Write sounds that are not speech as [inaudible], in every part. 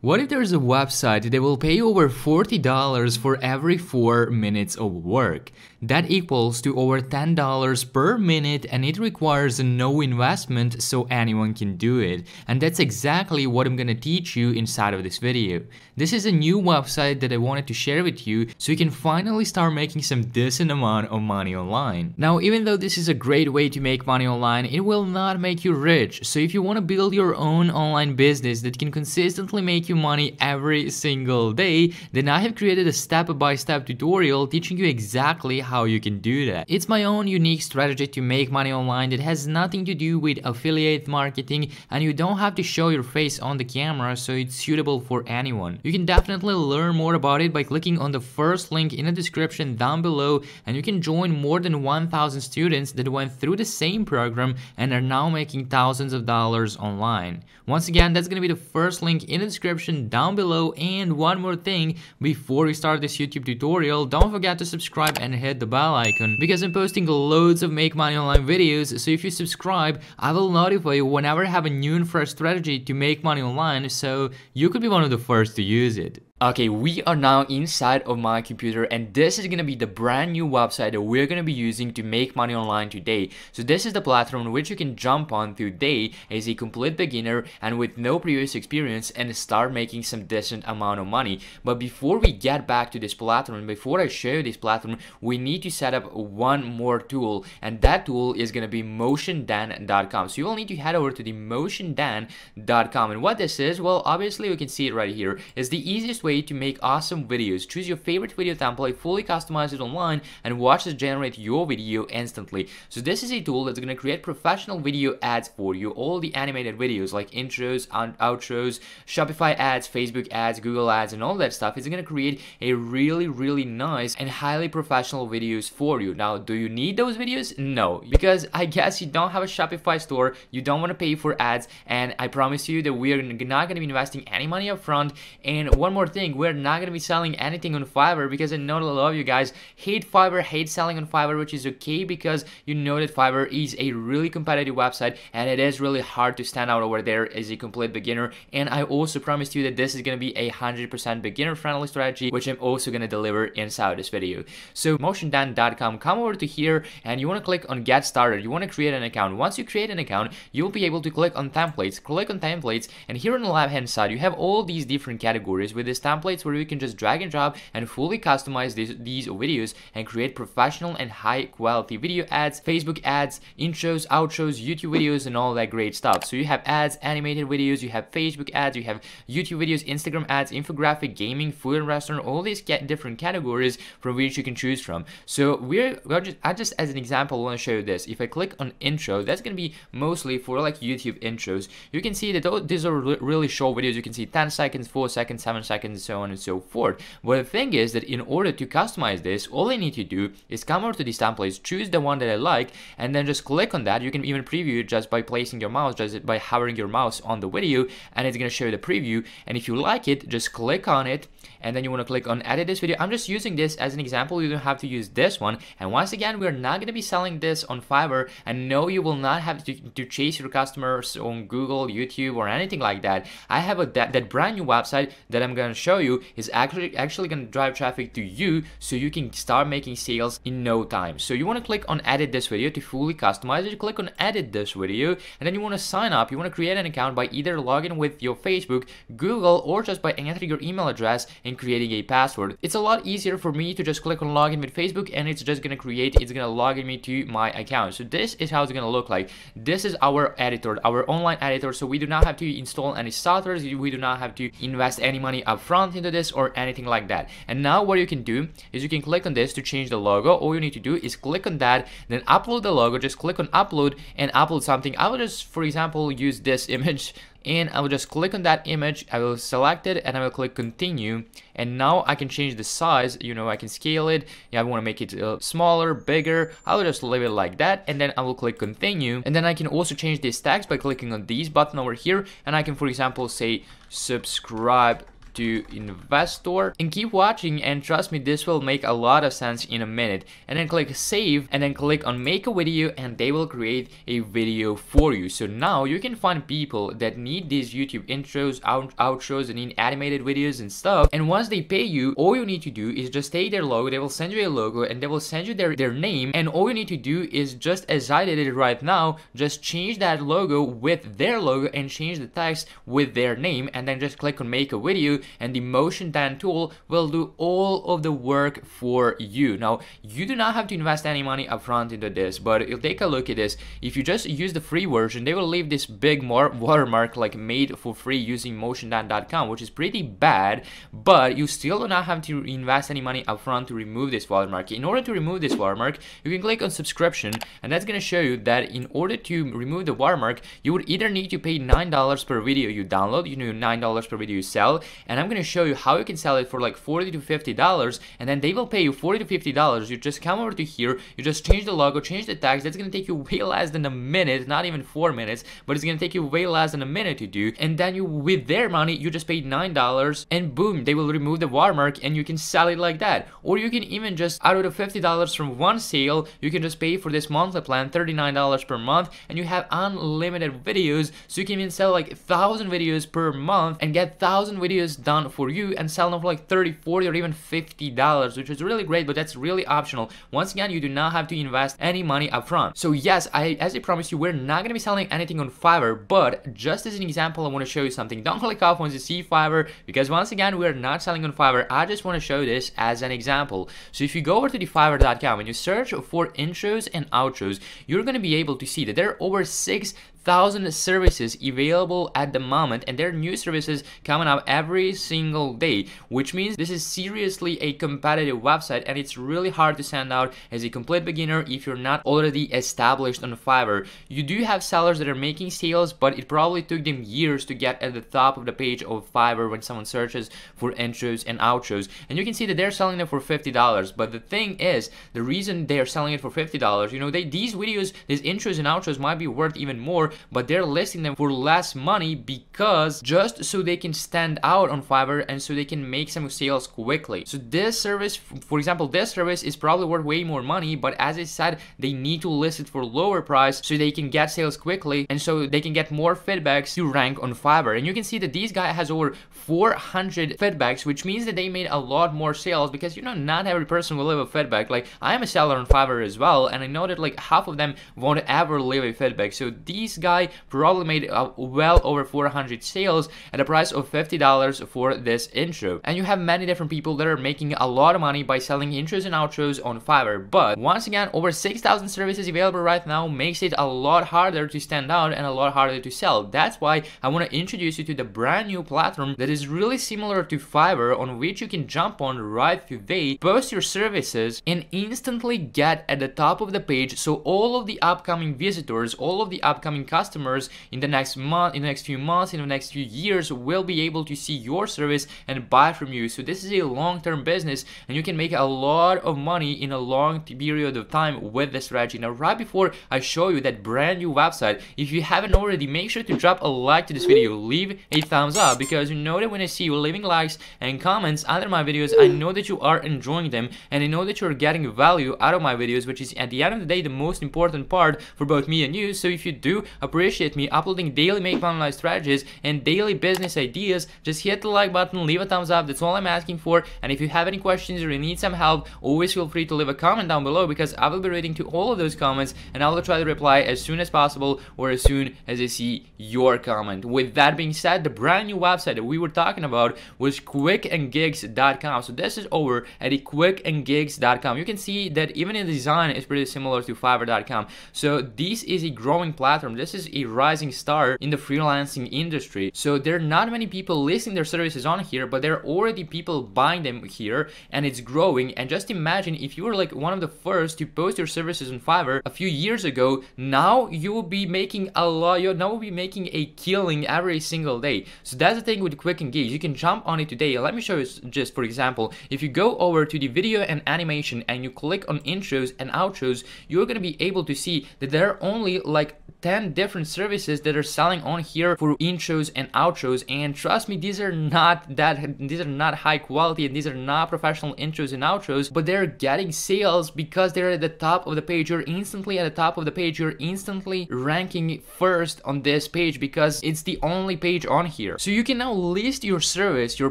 What if there's a website that will pay over $40 for every 4 minutes of work? That equals to over $10 per minute and it requires no investment so anyone can do it. And that's exactly what I'm gonna teach you inside of this video. This is a new website that I wanted to share with you so you can finally start making some decent amount of money online. Now even though this is a great way to make money online, it will not make you rich. So if you wanna build your own online business that can consistently make you money every single day, then I have created a step-by-step -step tutorial teaching you exactly how you can do that. It's my own unique strategy to make money online that has nothing to do with affiliate marketing and you don't have to show your face on the camera so it's suitable for anyone. You can definitely learn more about it by clicking on the first link in the description down below and you can join more than 1000 students that went through the same program and are now making thousands of dollars online. Once again, that's gonna be the first link in the description description down below. And one more thing, before we start this YouTube tutorial, don't forget to subscribe and hit the bell icon because I'm posting loads of make money online videos. So if you subscribe, I will notify you whenever I have a new and fresh strategy to make money online. So you could be one of the first to use it. Okay, we are now inside of my computer and this is gonna be the brand new website that we're gonna be using to make money online today. So this is the platform which you can jump on today as a complete beginner and with no previous experience and start making some decent amount of money. But before we get back to this platform, before I show you this platform, we need to set up one more tool and that tool is gonna be motiondan.com. So you will need to head over to the motiondan.com and what this is, well obviously we can see it right here, is the easiest way way to make awesome videos. Choose your favorite video template, fully customize it online, and watch it generate your video instantly. So this is a tool that's gonna create professional video ads for you, all the animated videos like intros, and outros, Shopify ads, Facebook ads, Google ads, and all that stuff. It's gonna create a really, really nice and highly professional videos for you. Now, do you need those videos? No, because I guess you don't have a Shopify store, you don't wanna pay for ads, and I promise you that we are not gonna be investing any money upfront. And one more thing, thing. We're not gonna be selling anything on Fiverr because I know a lot of you guys hate Fiverr, hate selling on Fiverr, which is okay because you know that Fiverr is a really competitive website and it is really hard to stand out over there as a complete beginner. And I also promised you that this is gonna be a 100% beginner friendly strategy, which I'm also gonna deliver inside this video. So motiondan.com, come over to here and you wanna click on get started. You wanna create an account. Once you create an account, you'll be able to click on templates, click on templates, and here on the left hand side, you have all these different categories with this templates where you can just drag and drop and fully customize these, these videos and create professional and high quality video ads, Facebook ads, intros, outros, YouTube videos, and all that great stuff. So you have ads, animated videos, you have Facebook ads, you have YouTube videos, Instagram ads, infographic, gaming, food and restaurant, all these different categories from which you can choose from. So we're, we're just, I just as an example want to show you this. If I click on intro, that's gonna be mostly for like YouTube intros. You can see that these are really short videos. You can see 10 seconds, 4 seconds, 7 seconds, so on and so forth. But the thing is that in order to customize this, all I need to do is come over to these templates, choose the one that I like, and then just click on that. You can even preview it just by placing your mouse, just by hovering your mouse on the video, and it's gonna show you the preview. And if you like it, just click on it, and then you want to click on edit this video. I'm just using this as an example. You don't have to use this one. And once again, we're not going to be selling this on Fiverr. And no, you will not have to, to chase your customers on Google, YouTube, or anything like that. I have a that, that brand new website that I'm going to show you is actually actually going to drive traffic to you so you can start making sales in no time. So you want to click on edit this video to fully customize it. You click on edit this video and then you want to sign up. You want to create an account by either logging with your Facebook, Google, or just by entering your email address and creating a password. It's a lot easier for me to just click on login with Facebook and it's just gonna create, it's gonna login me to my account. So this is how it's gonna look like. This is our editor, our online editor. So we do not have to install any software. We do not have to invest any money upfront into this or anything like that. And now what you can do is you can click on this to change the logo. All you need to do is click on that, then upload the logo, just click on upload and upload something. I will just, for example, use this [laughs] image and I will just click on that image, I will select it and I will click continue and now I can change the size, you know, I can scale it, yeah, I want to make it uh, smaller, bigger, I will just leave it like that and then I will click continue and then I can also change these tags by clicking on these button over here and I can for example say subscribe to investor and keep watching and trust me this will make a lot of sense in a minute and then click save and then click on make a video and they will create a video for you so now you can find people that need these YouTube intros out outros and in animated videos and stuff and once they pay you all you need to do is just take their logo they will send you a logo and they will send you their, their name and all you need to do is just as I did it right now just change that logo with their logo and change the text with their name and then just click on make a video and the Motion Dan tool will do all of the work for you. Now, you do not have to invest any money upfront into this, but you'll take a look at this. If you just use the free version, they will leave this big watermark like made for free using motiondan.com, which is pretty bad, but you still do not have to invest any money upfront to remove this watermark. In order to remove this watermark, you can click on subscription, and that's gonna show you that in order to remove the watermark, you would either need to pay $9 per video you download, you know, $9 per video you sell, and and I'm going to show you how you can sell it for like 40 to 50 dollars and then they will pay you 40 to 50 dollars you just come over to here you just change the logo change the tags that's going to take you way less than a minute not even four minutes but it's going to take you way less than a minute to do and then you with their money you just paid nine dollars and boom they will remove the watermark and you can sell it like that or you can even just out of the 50 dollars from one sale you can just pay for this monthly plan 39 dollars per month and you have unlimited videos so you can even sell like a thousand videos per month and get thousand videos done for you and sell them for like 30 40 or even 50 dollars which is really great but that's really optional once again you do not have to invest any money upfront so yes i as i promised you we're not going to be selling anything on fiverr but just as an example i want to show you something don't click off once you see fiverr because once again we're not selling on fiverr i just want to show this as an example so if you go over to the fiverr.com and you search for intros and outros you're going to be able to see that there are over six thousand services available at the moment and there are new services coming up every single day which means this is seriously a competitive website and it's really hard to stand out as a complete beginner if you're not already established on Fiverr. You do have sellers that are making sales but it probably took them years to get at the top of the page of Fiverr when someone searches for intros and outros and you can see that they're selling them for $50 but the thing is the reason they are selling it for $50 you know they these videos these intros and outros might be worth even more but they're listing them for less money because just so they can stand out on Fiverr and so they can make some sales quickly. So this service, for example, this service is probably worth way more money, but as I said, they need to list it for lower price so they can get sales quickly and so they can get more feedbacks to rank on Fiverr. And you can see that these guy has over 400 feedbacks, which means that they made a lot more sales because you know not every person will leave a feedback. Like I'm a seller on Fiverr as well, and I know that like half of them won't ever leave a feedback. So these guy probably made uh, well over 400 sales at a price of $50 for this intro. And you have many different people that are making a lot of money by selling intros and outros on Fiverr. But once again, over 6,000 services available right now makes it a lot harder to stand out and a lot harder to sell. That's why I want to introduce you to the brand new platform that is really similar to Fiverr on which you can jump on right today, post your services and instantly get at the top of the page so all of the upcoming visitors, all of the upcoming customers in the next month, in the next few months, in the next few years will be able to see your service and buy from you. So this is a long-term business and you can make a lot of money in a long period of time with this strategy. Now, right before I show you that brand new website, if you haven't already, make sure to drop a like to this video. Leave a thumbs up because you know that when I see you leaving likes and comments under my videos, I know that you are enjoying them and I know that you're getting value out of my videos, which is at the end of the day the most important part for both me and you. So if you do appreciate me uploading daily make money online strategies and daily business ideas, just hit the like button, leave a thumbs up, that's all I'm asking for. And if you have any questions or you need some help, always feel free to leave a comment down below because I will be reading to all of those comments and I will try to reply as soon as possible or as soon as I see your comment. With that being said, the brand new website that we were talking about was quickandgigs.com. So this is over at quickandgigs.com. You can see that even in the design is pretty similar to fiverr.com. So this is a growing platform. This this is a rising star in the freelancing industry. So there are not many people listing their services on here, but there are already people buying them here and it's growing. And just imagine if you were like one of the first to post your services on Fiverr a few years ago, now you will be making a lot, you'll now be making a killing every single day. So that's the thing with Quick Engage. You can jump on it today. Let me show you just for example, if you go over to the video and animation and you click on intros and outros, you're gonna be able to see that there are only like 10 different services that are selling on here for intros and outros and trust me these are not that these are not high quality and these are not professional intros and outros but they're getting sales because they're at the top of the page you're instantly at the top of the page you're instantly ranking first on this page because it's the only page on here so you can now list your service your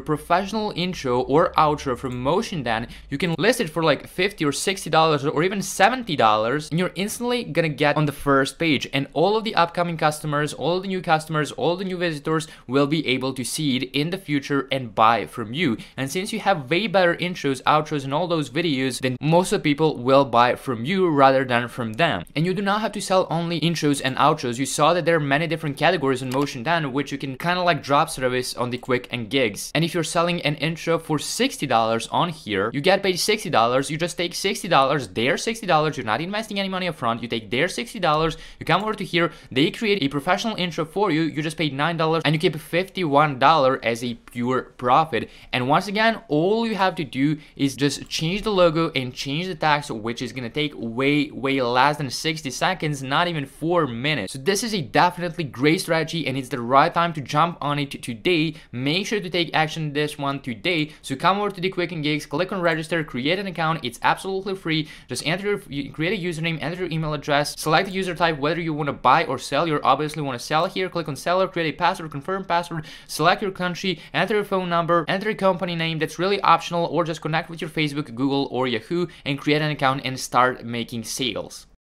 professional intro or outro from motion then you can list it for like 50 or 60 dollars or even 70 dollars and you're instantly gonna get on the first page and all of the upcoming customers, all the new customers, all the new visitors will be able to see it in the future and buy from you. And since you have way better intros, outros, and all those videos, then most of the people will buy from you rather than from them. And you do not have to sell only intros and outros. You saw that there are many different categories in Motion Dan, which you can kind of like drop service on the quick and gigs. And if you're selling an intro for $60 on here, you get paid $60. You just take $60, their $60. You're not investing any money upfront. You take their $60. You come over to here, they create a professional intro for you. You just pay $9 and you keep $51 as a pure profit. And once again, all you have to do is just change the logo and change the text, which is gonna take way, way less than 60 seconds, not even four minutes. So this is a definitely great strategy and it's the right time to jump on it today. Make sure to take action this one today. So come over to the Quick and Gigs, click on register, create an account. It's absolutely free. Just enter your, create a username, enter your email address, select the user type, whether you want to buy or sell, you obviously want to sell here. Click on seller, create a password, confirm password, select your country, enter your phone number, enter a company name. That's really optional or just connect with your Facebook, Google or Yahoo and create an account and start making sales.